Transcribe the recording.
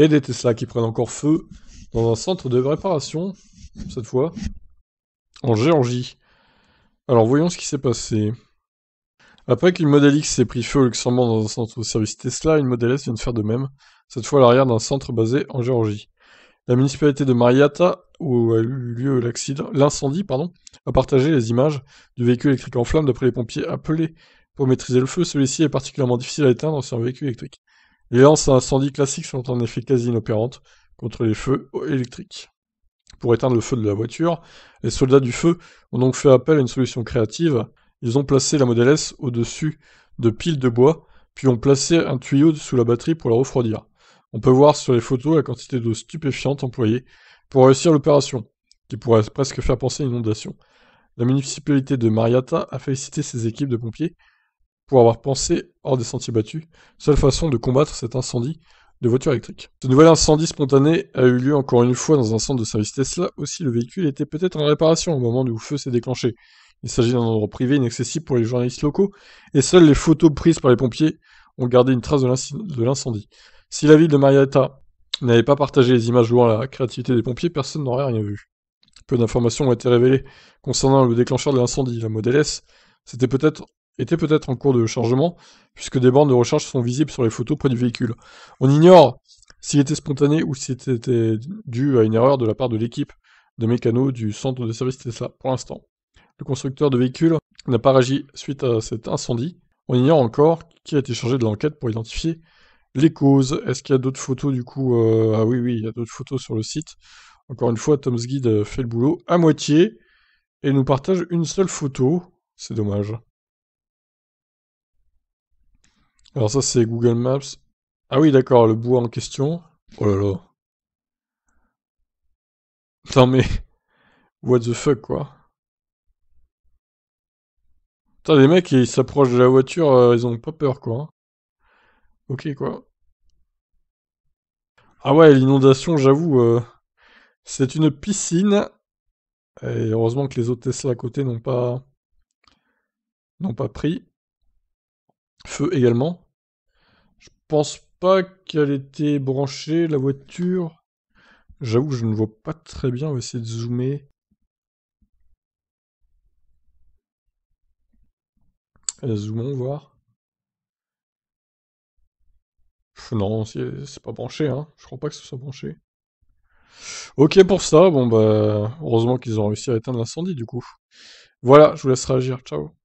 Et des Tesla qui prennent encore feu dans un centre de réparation, cette fois, en Géorgie. Alors voyons ce qui s'est passé. Après qu'une Model X s'est pris feu au Luxembourg dans un centre de service Tesla, une Model S vient de faire de même, cette fois à l'arrière d'un centre basé en Géorgie. La municipalité de Mariata, où a eu lieu l'incendie, pardon, a partagé les images du véhicule électrique en flammes d'après les pompiers appelés pour maîtriser le feu. Celui-ci est particulièrement difficile à éteindre sur un véhicule électrique. Les lances à incendie classiques sont en effet quasi inopérantes contre les feux électriques. Pour éteindre le feu de la voiture, les soldats du feu ont donc fait appel à une solution créative. Ils ont placé la Model S au-dessus de piles de bois, puis ont placé un tuyau sous la batterie pour la refroidir. On peut voir sur les photos la quantité d'eau stupéfiante employée pour réussir l'opération, qui pourrait presque faire penser à une inondation. La municipalité de Mariata a félicité ses équipes de pompiers pour avoir pensé hors des sentiers battus, seule façon de combattre cet incendie de voiture électrique. Ce nouvel incendie spontané a eu lieu encore une fois dans un centre de service Tesla, aussi le véhicule était peut-être en réparation au moment où le feu s'est déclenché. Il s'agit d'un endroit privé inaccessible pour les journalistes locaux, et seules les photos prises par les pompiers ont gardé une trace de l'incendie. Si la ville de Marietta n'avait pas partagé les images louant la créativité des pompiers, personne n'aurait rien vu. Peu d'informations ont été révélées concernant le déclencheur de l'incendie. La Model S c'était peut-être était peut-être en cours de chargement, puisque des bandes de recharge sont visibles sur les photos près du véhicule. On ignore s'il était spontané ou si c'était dû à une erreur de la part de l'équipe de mécanos du centre de service Tesla pour l'instant. Le constructeur de véhicules n'a pas réagi suite à cet incendie. On ignore encore qui a été chargé de l'enquête pour identifier les causes. Est-ce qu'il y a d'autres photos du coup euh, Ah oui, oui, il y a d'autres photos sur le site. Encore une fois, Tom's Guide fait le boulot à moitié et nous partage une seule photo. C'est dommage. Alors ça, c'est Google Maps. Ah oui, d'accord, le bois en question. Oh là là. Non mais... What the fuck, quoi. Putain, les mecs, ils s'approchent de la voiture, euh, ils ont pas peur, quoi. Hein. Ok, quoi. Ah ouais, l'inondation, j'avoue, euh, c'est une piscine. Et heureusement que les autres Tesla à côté n'ont pas... n'ont pas pris. Feu également pense pas qu'elle était branchée, la voiture. J'avoue je ne vois pas très bien, on va essayer de zoomer. Euh, zoomons voir. non, c'est pas branché, hein. Je crois pas que ce soit branché. Ok pour ça, bon bah heureusement qu'ils ont réussi à éteindre l'incendie du coup. Voilà, je vous laisse réagir, ciao.